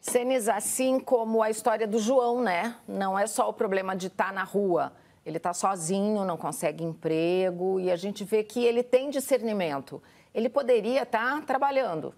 Cenis, assim como a história do João, né? Não é só o problema de estar tá na rua. Ele está sozinho, não consegue emprego e a gente vê que ele tem discernimento. Ele poderia estar tá trabalhando,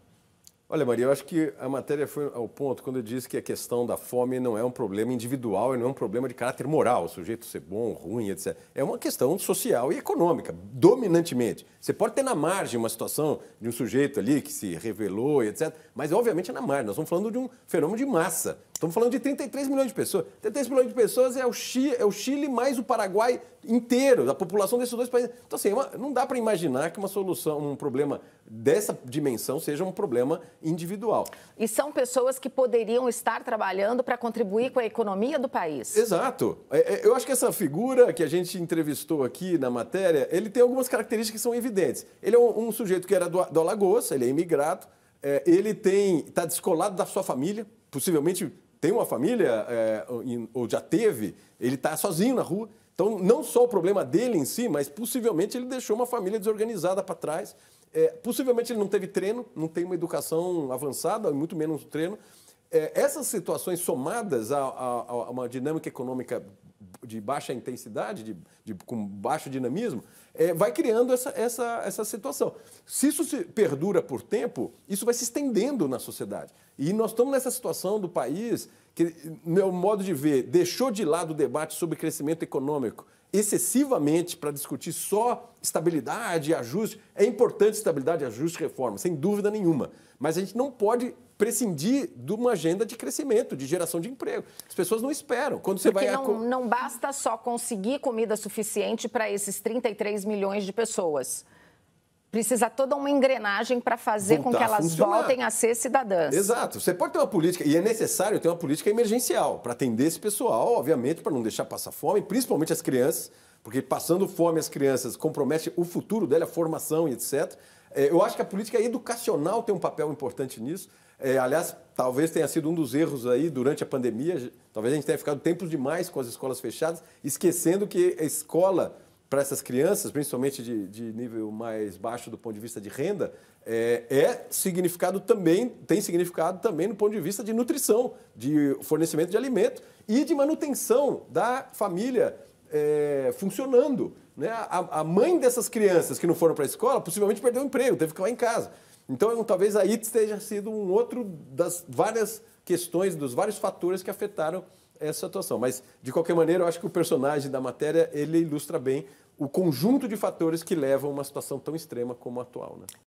Olha, Maria, eu acho que a matéria foi ao ponto quando eu disse que a questão da fome não é um problema individual e não é um problema de caráter moral, o sujeito ser bom, ruim, etc. É uma questão social e econômica, dominantemente. Você pode ter na margem uma situação de um sujeito ali que se revelou, etc., mas obviamente é na margem. Nós estamos falando de um fenômeno de massa estamos falando de 33 milhões de pessoas. 33 milhões de pessoas é o Chile, é o Chile mais o Paraguai inteiro, a população desses dois países. Então, assim, é uma, não dá para imaginar que uma solução, um problema dessa dimensão seja um problema individual. E são pessoas que poderiam estar trabalhando para contribuir com a economia do país. Exato. É, é, eu acho que essa figura que a gente entrevistou aqui na matéria, ele tem algumas características que são evidentes. Ele é um, um sujeito que era do, do Alagoas, ele é imigrado, é, ele tem está descolado da sua família, possivelmente tem uma família, é, ou já teve, ele está sozinho na rua. Então, não só o problema dele em si, mas possivelmente ele deixou uma família desorganizada para trás. É, possivelmente ele não teve treino, não tem uma educação avançada, muito menos treino. É, essas situações somadas a, a, a, uma dinâmica econômica de baixa intensidade, de, de com baixo dinamismo, é, vai criando essa, essa, essa situação. Se isso se perdura por tempo, isso vai se estendendo na sociedade. E nós estamos nessa situação do país que, meu modo de ver, deixou de lado o debate sobre crescimento econômico excessivamente para discutir só estabilidade e ajuste. É importante estabilidade, ajuste e reforma, sem dúvida nenhuma. Mas a gente não pode prescindir de uma agenda de crescimento, de geração de emprego. As pessoas não esperam. Quando você Porque vai não, não basta só conseguir comida suficiente para esses 33 milhões de pessoas precisa toda uma engrenagem para fazer com que elas voltem a ser cidadãs. Exato. Você pode ter uma política, e é necessário ter uma política emergencial para atender esse pessoal, obviamente, para não deixar passar fome, principalmente as crianças, porque passando fome as crianças compromete o futuro dela, a formação e etc. É, eu acho que a política educacional tem um papel importante nisso. É, aliás, talvez tenha sido um dos erros aí durante a pandemia. Talvez a gente tenha ficado tempos demais com as escolas fechadas, esquecendo que a escola para essas crianças, principalmente de, de, nível mais baixo do ponto de vista de renda, é, é, significado também, tem significado também no ponto de vista de nutrição, de fornecimento de alimento e de manutenção da família é, funcionando. Né? A, a, mãe dessas crianças que não foram para a escola possivelmente perdeu o emprego, teve que ficar em casa. Então, talvez aí esteja sido um outro das várias questões dos vários fatores que afetaram essa atuação. Mas, de qualquer maneira, eu acho que o personagem da matéria ele ilustra bem o conjunto de fatores que levam a uma situação tão extrema como a atual. Né?